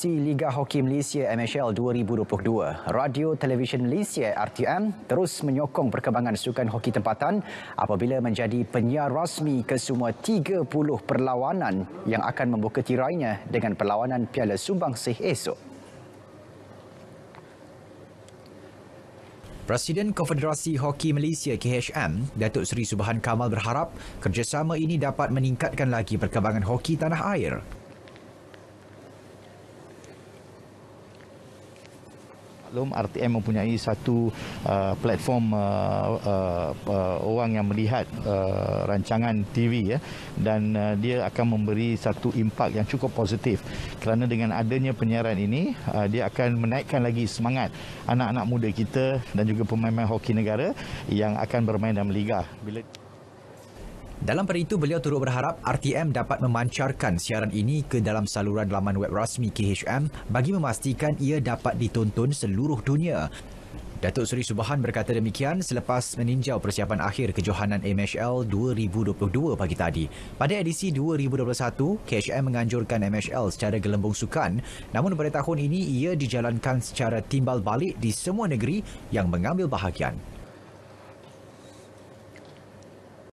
Di Liga Hoki Malaysia MHL 2022, Radio Televisyen Malaysia RTM terus menyokong perkembangan sukan hoki tempatan apabila menjadi penyiar rasmi ke semua 30 perlawanan yang akan membuka tirainya dengan perlawanan Piala Sumbang Sih esok. Presiden Konfederasi Hoki Malaysia KHM, Datuk Seri Subhan Kamal berharap kerjasama ini dapat meningkatkan lagi perkembangan hoki tanah air maklum RTM mempunyai satu uh, platform uh, uh, uh, orang yang melihat uh, rancangan TV ya dan uh, dia akan memberi satu impak yang cukup positif kerana dengan adanya penyiaran ini uh, dia akan menaikkan lagi semangat anak-anak muda kita dan juga pemain-pemain hoki negara yang akan bermain dalam liga bila dalam pada itu, beliau turut berharap RTM dapat memancarkan siaran ini ke dalam saluran laman web rasmi KHM bagi memastikan ia dapat ditonton seluruh dunia. Datuk Seri Subhan berkata demikian selepas meninjau persiapan akhir kejohanan MHL 2022 pagi tadi. Pada edisi 2021, KHM menganjurkan MHL secara gelembung sukan namun pada tahun ini ia dijalankan secara timbal balik di semua negeri yang mengambil bahagian.